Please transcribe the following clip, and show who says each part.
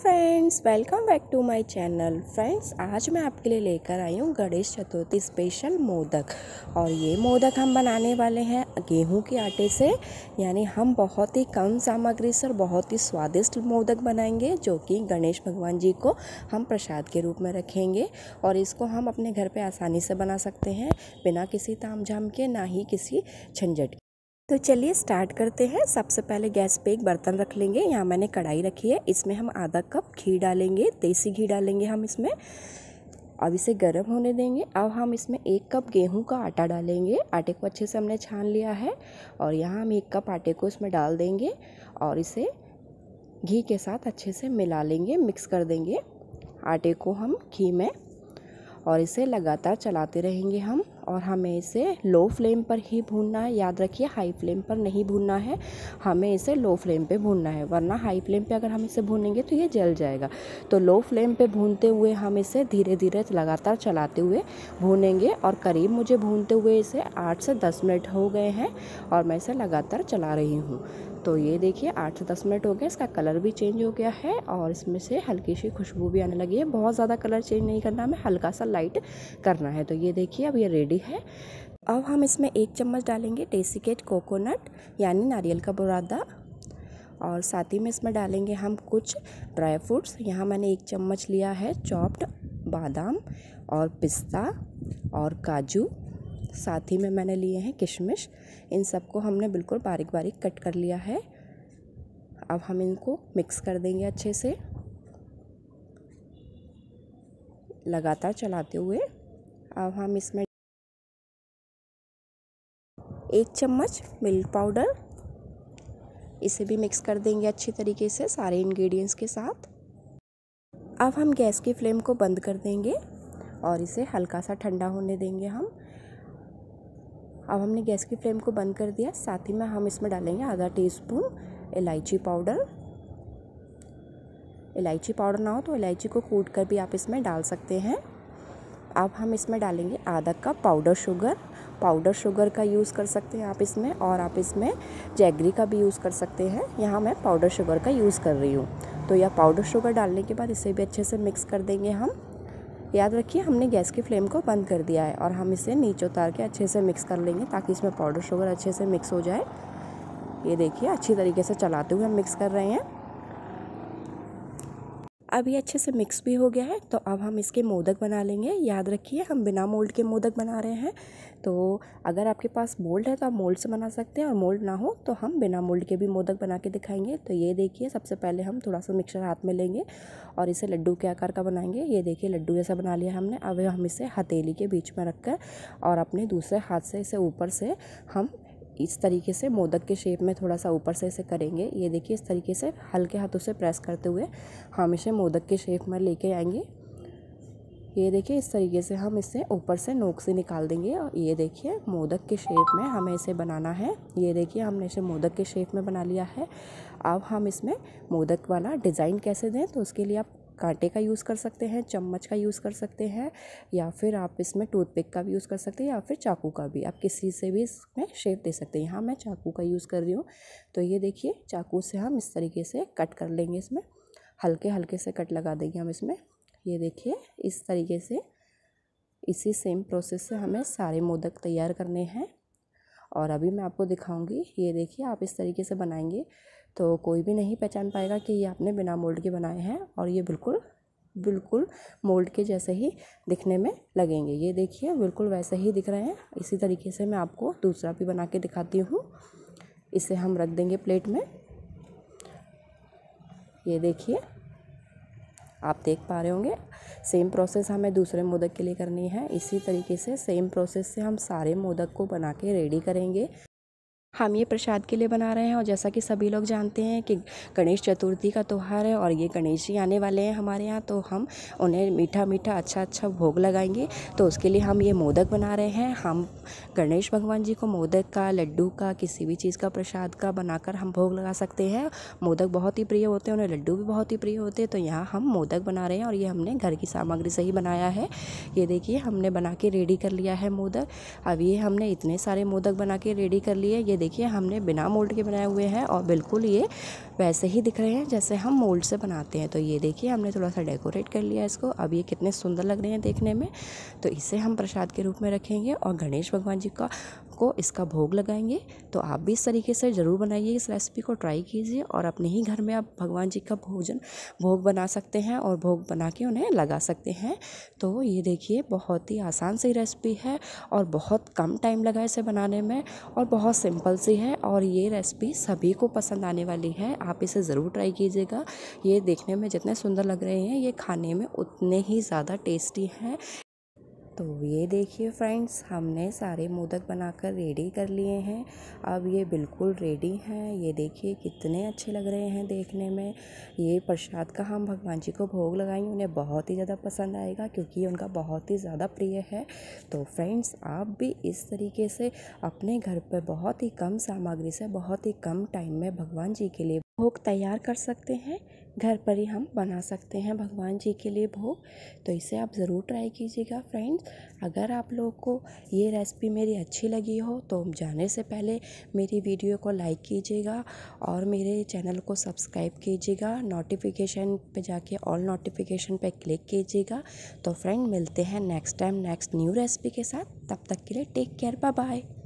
Speaker 1: friends welcome back to my channel friends आज मैं आपके लिए लेकर आई हूँ गणेश चतुर्थी स्पेशल मोदक और ये मोदक हम बनाने वाले हैं गेहूं के आटे से यानी हम बहुत ही कम सामग्री से और बहुत ही स्वादिष्ट मोदक बनाएंगे जो कि गणेश भगवान जी को हम प्रसाद के रूप में रखेंगे और इसको हम अपने घर पर आसानी से बना सकते हैं बिना किसी ताम झाम के ना ही किसी झंझट तो चलिए स्टार्ट करते हैं सबसे पहले गैस पे एक बर्तन रख लेंगे यहाँ मैंने कढ़ाई रखी है इसमें हम आधा कप घी डालेंगे देसी घी डालेंगे हम इसमें अब इसे गर्म होने देंगे अब हम इसमें एक कप गेहूं का आटा डालेंगे आटे को अच्छे से हमने छान लिया है और यहाँ हम एक कप आटे को इसमें डाल देंगे और इसे घी के साथ अच्छे से मिला लेंगे मिक्स कर देंगे आटे को हम घी में और इसे लगातार चलाते रहेंगे हम और हमें इसे लो फ्लेम पर ही भूनना है याद रखिए हाई फ्लेम पर नहीं भूनना है हमें इसे लो फ्लेम पे भूनना है वरना हाई फ्लेम पे अगर हम इसे भूनेंगे तो ये जल जाएगा तो लो फ्लेम पे भूनते हुए हम इसे धीरे धीरे लगातार चलाते हुए भूनेंगे और करीब मुझे भूनते हुए इसे आठ से दस मिनट हो गए हैं और मैं इसे लगातार चला रही हूँ तो ये देखिए आठ से दस मिनट हो गया इसका कलर भी चेंज हो गया है और इसमें से हल्की सी खुशबू भी आने लगी है बहुत ज़्यादा कलर चेंज नहीं करना हमें हल्का सा लाइट करना है तो ये देखिए अब ये रेडी है अब हम इसमें एक चम्मच डालेंगे डेसिकेट कोकोनट यानी नारियल का बुरादा और साथ ही में इसमें डालेंगे हम कुछ ड्राई फ्रूट्स यहाँ मैंने एक चम्मच लिया है चॉप्ड बादाम और पिस्ता और काजू साथ ही में मैंने लिए हैं किशमिश इन सबको हमने बिल्कुल बारीक बारीक कट कर लिया है अब हम इनको मिक्स कर देंगे अच्छे से लगातार चलाते हुए अब हम इसमें एक चम्मच मिल्क पाउडर इसे भी मिक्स कर देंगे अच्छी तरीके से सारे इंग्रेडिएंट्स के साथ अब हम गैस की फ्लेम को बंद कर देंगे और इसे हल्का सा ठंडा होने देंगे हम अब हमने गैस की फ्लेम को बंद कर दिया साथ ही में हम इसमें डालेंगे आधा टी स्पून इलायची पाउडर इलायची पाउडर ना हो तो इलायची को कूट कर भी आप इसमें डाल सकते हैं अब हम इसमें डालेंगे आधा cup powder sugar powder sugar का यूज़ कर सकते हैं आप इसमें और आप इसमें जैगरी का भी यूज़ कर सकते हैं यहाँ मैं पाउडर शुगर का यूज़ कर रही हूँ तो यह पाउडर शुगर डालने के बाद इसे भी अच्छे से मिक्स कर देंगे हम याद रखिए हमने गैस की फ्लेम को बंद कर दिया है और हम इसे नीचे उतार के अच्छे से मिक्स कर लेंगे ताकि इसमें पाउडर शुगर अच्छे से मिक्स हो जाए ये देखिए अच्छी तरीके से चलाते हुए हम मिक्स कर रहे हैं अब ये अच्छे से मिक्स भी हो गया है तो अब हम इसके मोदक बना लेंगे याद रखिए हम बिना मोल्ड के मोदक बना रहे हैं तो अगर आपके पास मोल्ड है तो आप मोल्ड से बना सकते हैं और मोल्ड ना हो तो हम बिना मोल्ड के भी मोदक बना के दिखाएंगे तो ये देखिए सबसे पहले हम थोड़ा सा मिक्सर हाथ में लेंगे और इसे लड्डू के आकार का बनाएंगे ये देखिए लड्डू जैसा बना लिया हमने अब हम इसे हथेली के बीच में रख कर और अपने दूसरे हाथ से इसे ऊपर से हम इस तरीके से मोदक के शेप में थोड़ा सा ऊपर से इसे करेंगे ये देखिए इस तरीके से हल्के हाथों से प्रेस करते हुए हम इसे मोदक के शेप में लेके आएंगे ये देखिए इस तरीके से हम इसे ऊपर से नोक से निकाल देंगे और ये देखिए मोदक के शेप में हमें इसे बनाना है ये देखिए हमने इसे मोदक के शेप में बना लिया है अब हम इसमें मोदक वाला डिज़ाइन कैसे दें तो उसके लिए आप कांटे का यूज़ कर सकते हैं चम्मच का यूज़ कर सकते हैं या फिर आप इसमें टूथपिक का भी यूज़ कर सकते हैं या फिर चाकू का भी आप किसी से भी इसमें शेप दे सकते हैं यहाँ मैं चाकू का यूज़ कर रही हूँ तो ये देखिए चाकू से हम इस तरीके से कट कर लेंगे इसमें हल्के हल्के से कट लगा देंगे हम इसमें ये देखिए इस तरीके से इसी सेम प्रोसेस से हमें सारे मोदक तैयार करने हैं और अभी मैं आपको दिखाऊंगी ये देखिए आप इस तरीके से बनाएंगे तो कोई भी नहीं पहचान पाएगा कि ये आपने बिना मोल्ड के बनाए हैं और ये बिल्कुल बिल्कुल मोल्ड के जैसे ही दिखने में लगेंगे ये देखिए बिल्कुल वैसे ही दिख रहे हैं इसी तरीके से मैं आपको दूसरा भी बना के दिखाती हूँ इसे हम रख देंगे प्लेट में ये देखिए आप देख पा रहे होंगे सेम प्रोसेस हमें दूसरे मोदक के लिए करनी है इसी तरीके से सेम प्रोसेस से हम सारे मोदक को बना के रेडी करेंगे हम ये प्रसाद के लिए बना रहे हैं और जैसा कि सभी लोग जानते हैं कि गणेश चतुर्थी का त्यौहार है और ये गणेश जी आने वाले हैं हमारे यहाँ तो हम उन्हें मीठा मीठा अच्छा अच्छा भोग लगाएंगे तो उसके लिए हम ये मोदक बना रहे हैं हम गणेश भगवान जी को मोदक का लड्डू का किसी भी चीज़ का प्रसाद का बनाकर हम भोग लगा सकते हैं मोदक बहुत ही प्रिय होते हैं उन्हें लड्डू भी बहुत ही प्रिय होते हैं तो यहाँ हम मोदक बना रहे हैं और ये हमने घर की सामग्री से ही बनाया है ये देखिए हमने बना के रेडी कर लिया है मोदक अब ये हमने इतने सारे मोदक बना के रेडी कर लिए ये देखिए हमने बिना मोल्ड के बनाए हुए हैं और बिल्कुल ये वैसे ही दिख रहे हैं जैसे हम मोल्ड से बनाते हैं तो ये देखिए हमने थोड़ा सा डेकोरेट कर लिया इसको अब ये कितने सुंदर लग रहे हैं देखने में तो इसे हम प्रसाद के रूप में रखेंगे और गणेश भगवान जी का को इसका भोग लगाएंगे तो आप भी इस तरीके से ज़रूर बनाइए इस रेसिपी को ट्राई कीजिए और अपने ही घर में आप भगवान जी का भोजन भोग बना सकते हैं और भोग बना के उन्हें लगा सकते हैं तो ये देखिए बहुत ही आसान सी रेसिपी है और बहुत कम टाइम लगा इसे बनाने में और बहुत सिंपल सी है और ये रेसिपी सभी को पसंद आने वाली है आप इसे ज़रूर ट्राई कीजिएगा ये देखने में जितने सुंदर लग रहे हैं ये खाने में उतने ही ज़्यादा टेस्टी हैं तो ये देखिए फ्रेंड्स हमने सारे मोदक बनाकर रेडी कर लिए हैं अब ये बिल्कुल रेडी हैं ये देखिए कितने अच्छे लग रहे हैं देखने में ये प्रसाद का हम भगवान जी को भोग लगाएंगे उन्हें बहुत ही ज़्यादा पसंद आएगा क्योंकि ये उनका बहुत ही ज़्यादा प्रिय है तो फ्रेंड्स आप भी इस तरीके से अपने घर पर बहुत ही कम सामग्री से बहुत ही कम टाइम में भगवान जी के लिए भोग तैयार कर सकते हैं घर पर ही हम बना सकते हैं भगवान जी के लिए भोग तो इसे आप ज़रूर ट्राई कीजिएगा फ्रेंड्स अगर आप लोगों को ये रेसिपी मेरी अच्छी लगी हो तो जाने से पहले मेरी वीडियो को लाइक कीजिएगा और मेरे चैनल को सब्सक्राइब कीजिएगा नोटिफिकेशन पे जाके ऑल नोटिफिकेशन पे क्लिक कीजिएगा तो फ्रेंड मिलते हैं next time next new recipe के साथ तब तक के लिए टेक केयर बाय बाय